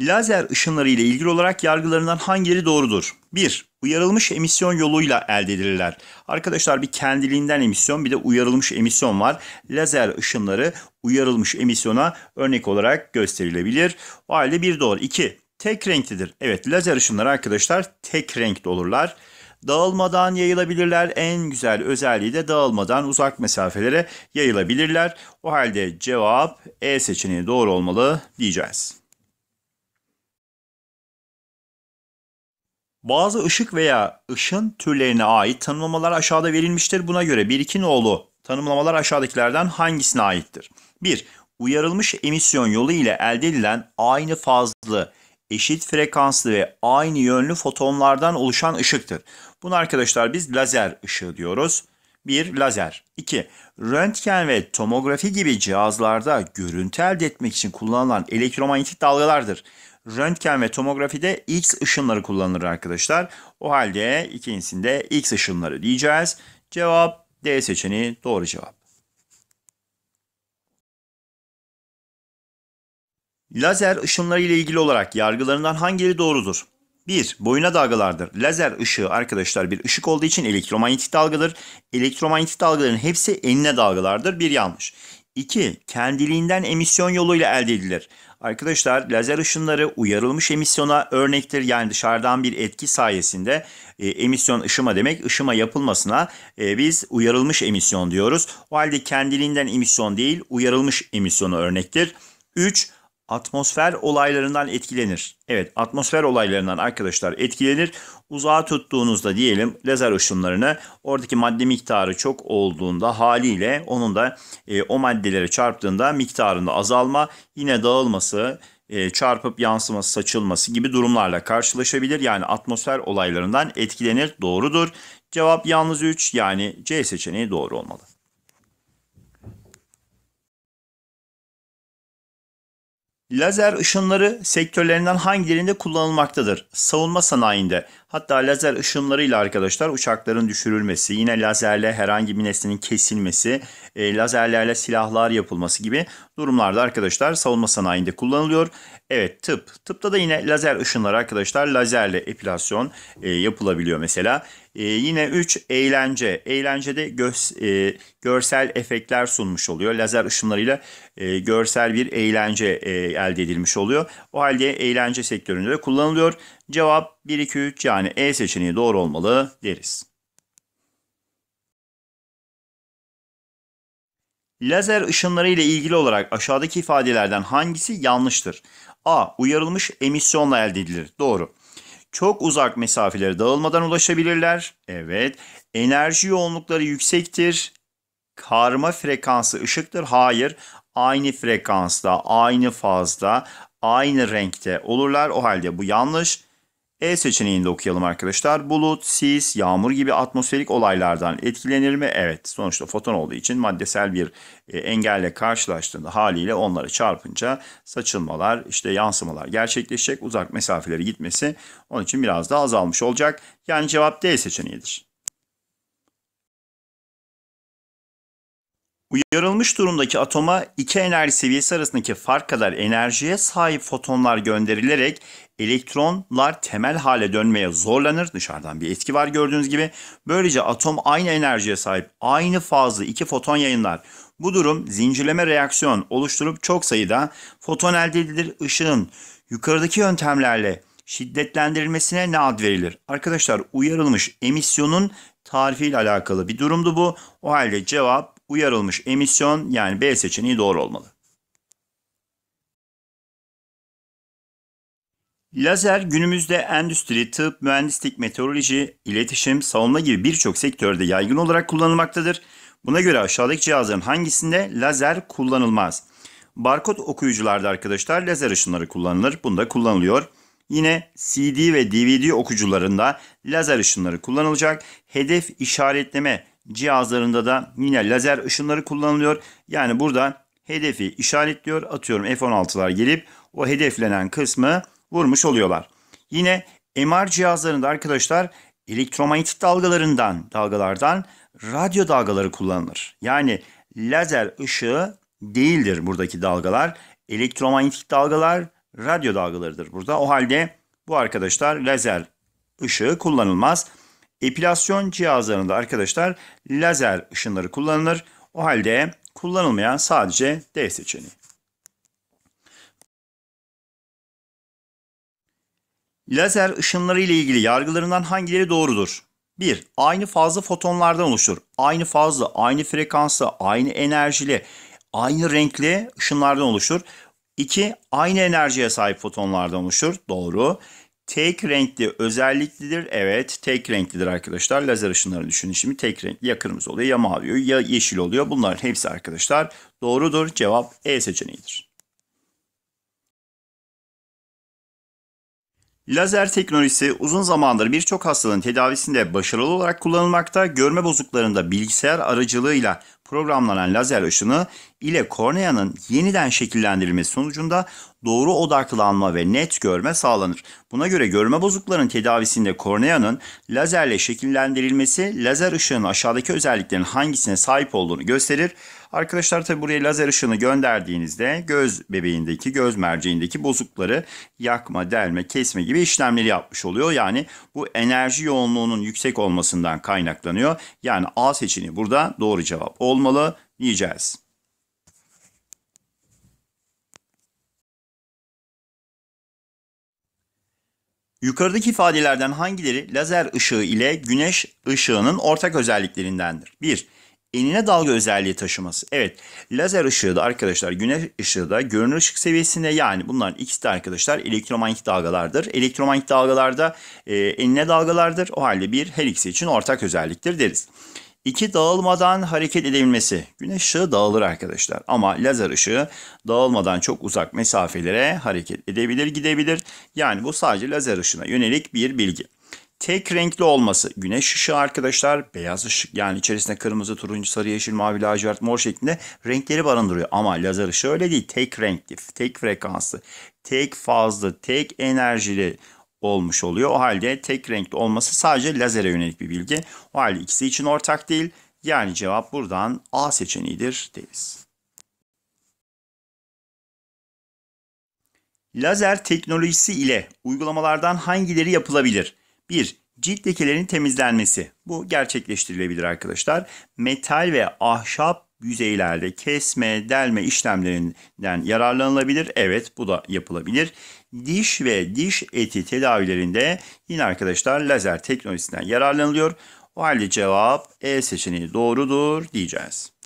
Lazer ışınları ile ilgili olarak yargılarından hangileri doğrudur? 1. Uyarılmış emisyon yoluyla elde edilirler. Arkadaşlar bir kendiliğinden emisyon bir de uyarılmış emisyon var. Lazer ışınları uyarılmış emisyona örnek olarak gösterilebilir. O halde 1 doğru. 2. Tek renklidir. Evet lazer ışınları arkadaşlar tek renkli olurlar. Dağılmadan yayılabilirler. En güzel özelliği de dağılmadan uzak mesafelere yayılabilirler. O halde cevap E seçeneği doğru olmalı diyeceğiz. Bazı ışık veya ışın türlerine ait tanımlamalar aşağıda verilmiştir. Buna göre birikin nolu tanımlamalar aşağıdakilerden hangisine aittir? 1. Uyarılmış emisyon yolu ile elde edilen aynı fazlı, eşit frekanslı ve aynı yönlü fotonlardan oluşan ışıktır. Bunu arkadaşlar biz lazer ışığı diyoruz. 1. Lazer 2. Röntgen ve tomografi gibi cihazlarda görüntü elde etmek için kullanılan elektromanyetik dalgalardır röntgen ve tomografide X ışınları kullanılır arkadaşlar. O halde ikincisinde X ışınları diyeceğiz. Cevap D seçeneği doğru cevap. Lazer ışınları ile ilgili olarak yargılarından hangileri doğrudur? 1. Boyuna dalgalardır. Lazer ışığı arkadaşlar bir ışık olduğu için elektromanyetik dalgadır. Elektromanyetik dalgaların hepsi enine dalgalardır. Bir yanlış. 2. Kendiliğinden emisyon yoluyla elde edilir. Arkadaşlar lazer ışınları uyarılmış emisyona örnektir. Yani dışarıdan bir etki sayesinde e, emisyon ışıma demek. ışıma yapılmasına e, biz uyarılmış emisyon diyoruz. O halde kendiliğinden emisyon değil uyarılmış emisyonu örnektir. 3. Atmosfer olaylarından etkilenir. Evet atmosfer olaylarından arkadaşlar etkilenir. Uzağa tuttuğunuzda diyelim lazer ışınlarını oradaki madde miktarı çok olduğunda haliyle onun da e, o maddelere çarptığında miktarında azalma yine dağılması e, çarpıp yansıması saçılması gibi durumlarla karşılaşabilir. Yani atmosfer olaylarından etkilenir doğrudur. Cevap yalnız 3 yani C seçeneği doğru olmalı. Lazer ışınları sektörlerinden hangilerinde kullanılmaktadır? Savunma sanayinde. Hatta lazer ışınlarıyla arkadaşlar uçakların düşürülmesi, yine lazerle herhangi bir nesnenin kesilmesi, e, lazerlerle silahlar yapılması gibi durumlarda arkadaşlar savunma sanayinde kullanılıyor. Evet tıp. Tıpta da yine lazer ışınları arkadaşlar lazerle epilasyon e, yapılabiliyor mesela. E, yine 3 eğlence. Eğlencede gö- e, görsel efektler sunmuş oluyor. Lazer ışınlarıyla e, görsel bir eğlence e, elde edilmiş oluyor. O halde eğlence sektöründe de kullanılıyor. Cevap 1 2 3 yani E seçeneği doğru olmalı deriz. Lazer ışınları ile ilgili olarak aşağıdaki ifadelerden hangisi yanlıştır? A. Uyarılmış emisyonla elde edilir. Doğru. Çok uzak mesafelere dağılmadan ulaşabilirler. Evet. Enerji yoğunlukları yüksektir. Karma frekansı ışıktır. Hayır. Aynı frekansta, aynı fazda, aynı renkte olurlar. O halde bu yanlış. E seçeneğini de okuyalım arkadaşlar. Bulut, sis, yağmur gibi atmosferik olaylardan etkilenir mi? Evet sonuçta foton olduğu için maddesel bir e, engelle karşılaştığında haliyle onları çarpınca saçılmalar işte yansımalar gerçekleşecek. Uzak mesafelere gitmesi onun için biraz daha azalmış olacak. Yani cevap D seçeneğidir. Uyarılmış durumdaki atoma iki enerji seviyesi arasındaki fark kadar enerjiye sahip fotonlar gönderilerek elektronlar temel hale dönmeye zorlanır. Dışarıdan bir etki var gördüğünüz gibi. Böylece atom aynı enerjiye sahip, aynı fazla iki foton yayınlar. Bu durum zincirleme reaksiyon oluşturup çok sayıda foton elde edilir. Işığın yukarıdaki yöntemlerle şiddetlendirilmesine ne ad verilir? Arkadaşlar uyarılmış emisyonun tarifiyle alakalı bir durumdu bu. O halde cevap uyarılmış emisyon yani B seçeneği doğru olmalı. Lazer günümüzde endüstri, tıp, mühendislik, meteoroloji, iletişim, savunma gibi birçok sektörde yaygın olarak kullanılmaktadır. Buna göre aşağıdaki cihazların hangisinde lazer kullanılmaz? Barkod okuyucularda arkadaşlar lazer ışınları kullanılır. Bunda kullanılıyor. Yine CD ve DVD okucularında lazer ışınları kullanılacak. Hedef işaretleme cihazlarında da yine lazer ışınları kullanılıyor. Yani burada hedefi işaretliyor. Atıyorum F-16'lar gelip o hedeflenen kısmı vurmuş oluyorlar. Yine MR cihazlarında arkadaşlar elektromanyetik dalgalarından, dalgalardan radyo dalgaları kullanılır. Yani lazer ışığı değildir buradaki dalgalar. Elektromanyetik dalgalar radyo dalgalarıdır burada. O halde bu arkadaşlar lazer ışığı kullanılmaz. Epilasyon cihazlarında arkadaşlar lazer ışınları kullanılır. O halde kullanılmayan sadece D seçeneği. Lazer ışınları ile ilgili yargılarından hangileri doğrudur? 1. Aynı fazla fotonlardan oluşur. Aynı fazla, aynı frekanslı, aynı enerjili, aynı renkli ışınlardan oluşur. 2. Aynı enerjiye sahip fotonlardan oluşur. Doğru. Tek renkli özelliklidir. Evet tek renklidir arkadaşlar. Lazer ışınlarını düşünün şimdi tek renkli ya kırmızı oluyor ya mavi oluyor ya yeşil oluyor. Bunların hepsi arkadaşlar doğrudur. Cevap E seçeneğidir. Lazer teknolojisi uzun zamandır birçok hastalığın tedavisinde başarılı olarak kullanılmakta, görme bozuklarında bilgisayar aracılığıyla programlanan lazer ışını ile korneanın yeniden şekillendirilmesi sonucunda doğru odaklanma ve net görme sağlanır. Buna göre görme bozuklarının tedavisinde korneanın lazerle şekillendirilmesi lazer ışığının aşağıdaki özelliklerin hangisine sahip olduğunu gösterir. Arkadaşlar tabi buraya lazer ışını gönderdiğinizde göz bebeğindeki, göz merceğindeki bozukları yakma, delme, kesme gibi işlemleri yapmış oluyor. Yani bu enerji yoğunluğunun yüksek olmasından kaynaklanıyor. Yani A seçeneği burada doğru cevap oldu olmalı diyeceğiz. Yukarıdaki ifadelerden hangileri lazer ışığı ile güneş ışığının ortak özelliklerindendir? 1. Enine dalga özelliği taşıması. Evet, lazer ışığı da arkadaşlar güneş ışığı da görünür ışık seviyesinde yani bunların ikisi de arkadaşlar elektromanyetik dalgalardır. Elektromanyetik dalgalarda e, enine dalgalardır. O halde bir her ikisi için ortak özelliktir deriz. İki dağılmadan hareket edebilmesi. Güneş ışığı dağılır arkadaşlar ama lazer ışığı dağılmadan çok uzak mesafelere hareket edebilir gidebilir. Yani bu sadece lazer ışığına yönelik bir bilgi. Tek renkli olması. Güneş ışığı arkadaşlar beyaz ışık yani içerisinde kırmızı, turuncu, sarı, yeşil, mavi, lacivert, mor şeklinde renkleri barındırıyor. Ama lazer ışığı öyle değil. Tek renkli, tek frekanslı, tek fazlı, tek enerjili olmuş oluyor. O halde tek renkli olması sadece lazere yönelik bir bilgi. O halde ikisi için ortak değil. Yani cevap buradan A seçeneğidir deriz. Lazer teknolojisi ile uygulamalardan hangileri yapılabilir? 1. Cilt lekelerinin temizlenmesi. Bu gerçekleştirilebilir arkadaşlar. Metal ve ahşap yüzeylerde kesme, delme işlemlerinden yararlanılabilir. Evet bu da yapılabilir diş ve diş eti tedavilerinde yine arkadaşlar lazer teknolojisinden yararlanılıyor. O halde cevap E seçeneği doğrudur diyeceğiz.